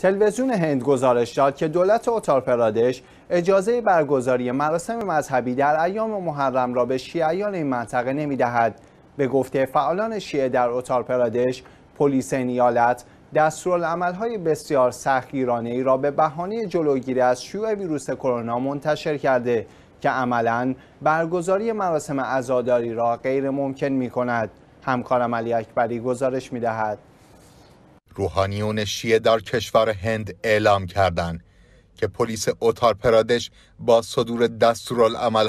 تلویزیون هند گزارش داد که دولت پرادش اجازه برگزاری مراسم مذهبی در ایام محرم را به شیعیان این منطقه دهد. به گفته فعالان شیعه در پرادش، پلیس نیالت های بسیار سختگیرانه ای را به بهانه جلوگیری از شیوع ویروس کرونا منتشر کرده که عملا برگزاری مراسم عزاداری را غیر ممکن می کند. همکارم علی اکبری گزارش می دهد. روحانیون شیعه در کشور هند اعلام کردند که پلیس اوتار پرادش با صدور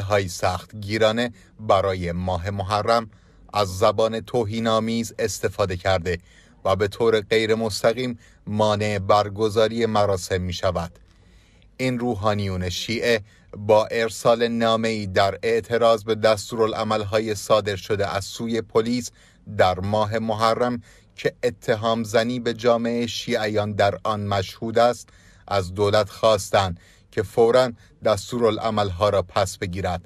های سخت گیرانه برای ماه محرم از زبان توهینآمیز استفاده کرده و به طور غیر مستقیم مانع برگزاری مراسم می شود. این روحانیون شیعه با ارسال ای در اعتراض به های صادر شده از سوی پلیس در ماه محرم که اتهام زنی به جامعه شیعیان در آن مشهود است از دولت خواستند که فورا ها را پس بگیرد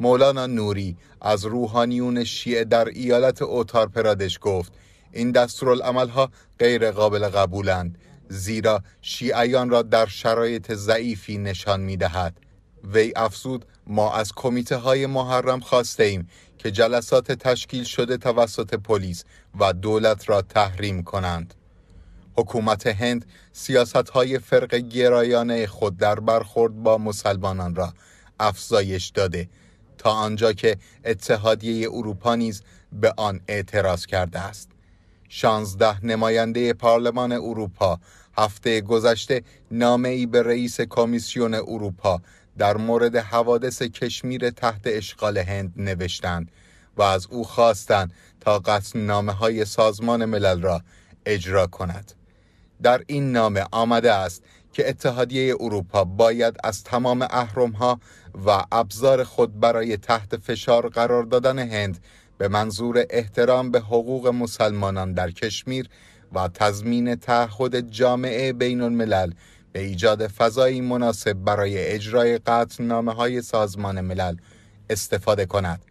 مولانا نوری از روحانیون شیعه در ایالت اوتار پرادش گفت این ها غیر قابل قبولند زیرا شیعیان را در شرایط ضعیفی نشان می دهد. وی افزود ما از کمیته های محرم خواسته ایم که جلسات تشکیل شده توسط پلیس و دولت را تحریم کنند حکومت هند سیاست های فرق گرایانه خود در برخورد با مسلمانان را افزایش داده تا آنجا که اتحادیه اروپا نیز به آن اعتراض کرده است شانزده نماینده پارلمان اروپا هفته گذشته نامه ای به رئیس کمیسیون اروپا در مورد حوادث کشمیر تحت اشغال هند نوشتند و از او خواستند تا نامه های سازمان ملل را اجرا کند در این نامه آمده است که اتحادیه اروپا باید از تمام ها و ابزار خود برای تحت فشار قرار دادن هند به منظور احترام به حقوق مسلمانان در کشمیر و تضمین تعهد جامعه بین الملل به ایجاد فضایی مناسب برای اجرای قطنامه های سازمان ملل استفاده کند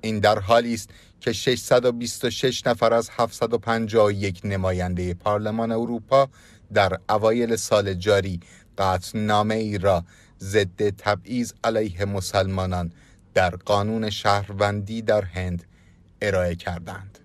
این در حالی است که 626 نفر از 751 نماینده پارلمان اروپا در اوایل سال جاری قطعنامه ای را ضد تبعیض علیه مسلمانان در قانون شهروندی در هند ارائه کردند.